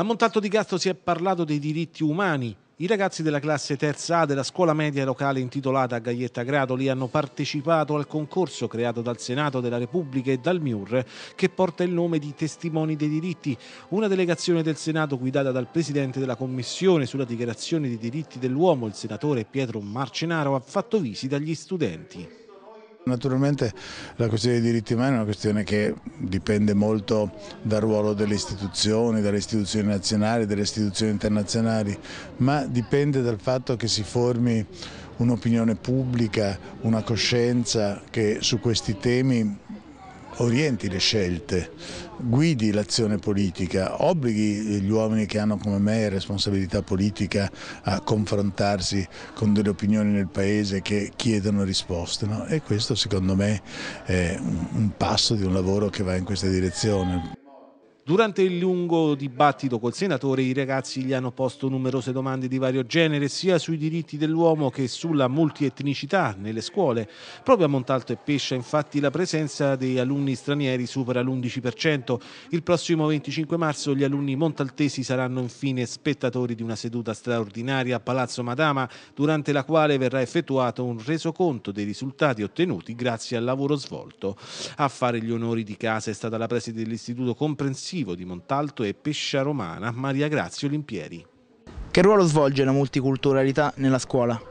A Montalto di Castro si è parlato dei diritti umani. I ragazzi della classe terza A della scuola media locale intitolata a Gaglietta Gradoli hanno partecipato al concorso creato dal Senato della Repubblica e dal MIUR che porta il nome di Testimoni dei diritti, una delegazione del Senato guidata dal presidente della Commissione sulla dichiarazione dei diritti dell'uomo, il senatore Pietro Marcenaro, ha fatto visita agli studenti. Naturalmente la questione dei diritti umani è una questione che dipende molto dal ruolo delle istituzioni, dalle istituzioni nazionali, dalle istituzioni internazionali, ma dipende dal fatto che si formi un'opinione pubblica, una coscienza che su questi temi orienti le scelte, guidi l'azione politica, obblighi gli uomini che hanno come me responsabilità politica a confrontarsi con delle opinioni nel Paese che chiedono risposte. No? E questo secondo me è un passo di un lavoro che va in questa direzione. Durante il lungo dibattito col senatore i ragazzi gli hanno posto numerose domande di vario genere sia sui diritti dell'uomo che sulla multietnicità nelle scuole. Proprio a Montalto e Pescia infatti la presenza dei alunni stranieri supera l'11%. Il prossimo 25 marzo gli alunni montaltesi saranno infine spettatori di una seduta straordinaria a Palazzo Madama durante la quale verrà effettuato un resoconto dei risultati ottenuti grazie al lavoro svolto. A fare gli onori di casa è stata la preside dell'istituto comprensivo esecutivo di Montalto e Pescia Romana, Maria Grazia Olimpieri. Che ruolo svolge la multiculturalità nella scuola?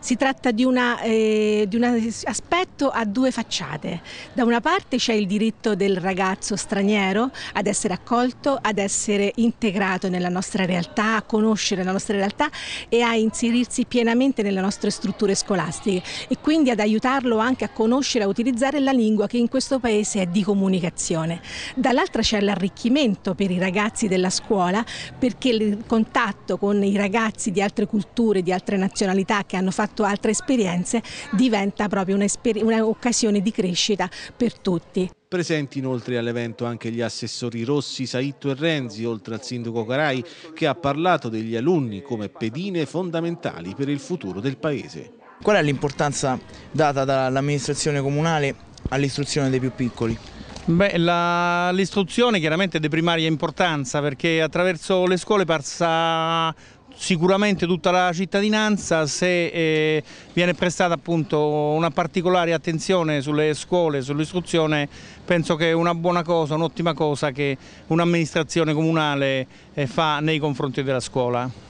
Si tratta di, una, eh, di, un aspetto a due facciate. Da una parte c'è il diritto del ragazzo straniero ad essere accolto, ad essere integrato nella nostra realtà, a conoscere la nostra realtà e a inserirsi pienamente nelle nostre strutture scolastiche e quindi ad aiutarlo anche a conoscere, e a utilizzare la lingua che in questo paese è di comunicazione. Dall'altra c'è l'arricchimento per i ragazzi della scuola perché il contatto con i ragazzi di altre culture, di altre nazionalità che hanno hanno fatto altre esperienze, diventa proprio un'occasione di crescita per tutti. Presenti inoltre all'evento anche gli assessori Rossi, Saitto e Renzi, oltre al sindaco Carai, che ha parlato degli alunni come pedine fondamentali per il futuro del Paese. Qual è l'importanza data dall'amministrazione comunale all'istruzione dei più piccoli? l'istruzione chiaramente è di primaria importanza perché attraverso le scuole passa sicuramente tutta la cittadinanza se eh, viene prestata appunto una particolare attenzione sulle scuole, sull'istruzione penso che è una buona cosa, un'ottima cosa che un'amministrazione comunale eh, fa nei confronti della scuola.